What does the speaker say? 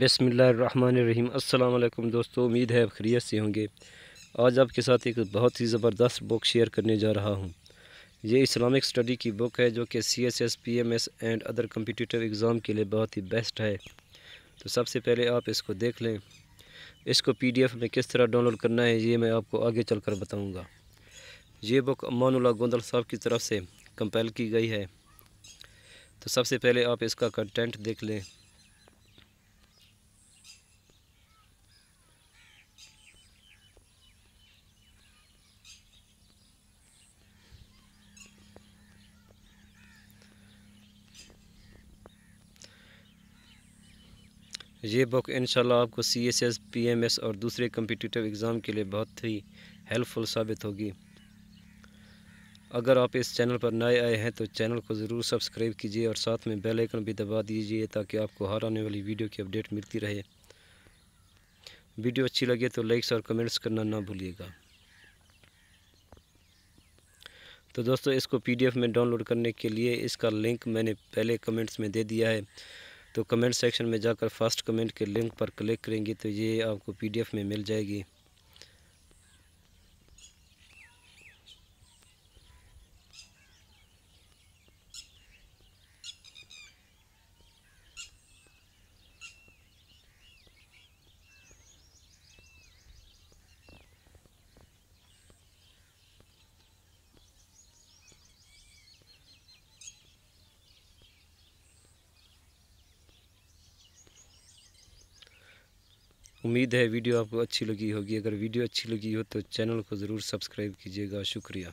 बिसमीम अल्लाम दोस्तों उम्मीद है आप खरीत से होंगे आज आपके साथ एक बहुत ही ज़बरदस्त बुक शेयर करने जा रहा हूँ ये इस्लामिक स्टडी की बुक है जो कि C S S P M S and other competitive exam के लिए बहुत ही बेस्ट है तो सबसे पहले आप इसको देख लें इसको पी डी एफ़ में किस तरह डाउनलोड करना है ये मैं आपको आगे चल कर बताऊँगा ये बुक अमानुल्ला गोंदल साहब की तरफ से कंपेल की गई है तो सबसे पहले आप इसका कंटेंट देख लें ये बुक इन आपको C S S P M S और दूसरे कम्पिटिटिव एग्ज़ाम के लिए बहुत ही हेल्पफुल साबित होगी अगर आप इस चैनल पर नए आए हैं तो चैनल को ज़रूर सब्सक्राइब कीजिए और साथ में बेल आइकन भी दबा दीजिए ताकि आपको हर आने वाली वीडियो की अपडेट मिलती रहे वीडियो अच्छी लगे तो लाइक्स और कमेंट्स करना ना भूलिएगा तो दोस्तों इसको पीडीएफ में डाउनलोड करने के लिए इसका लिंक मैंने पहले कमेंट्स में दे दिया है तो कमेंट सेक्शन में जाकर फर्स्ट कमेंट के लिंक पर क्लिक करेंगे तो ये आपको पीडीएफ में मिल जाएगी उम्मीद है वीडियो आपको अच्छी लगी होगी अगर वीडियो अच्छी लगी हो तो चैनल को ज़रूर सब्सक्राइब कीजिएगा शुक्रिया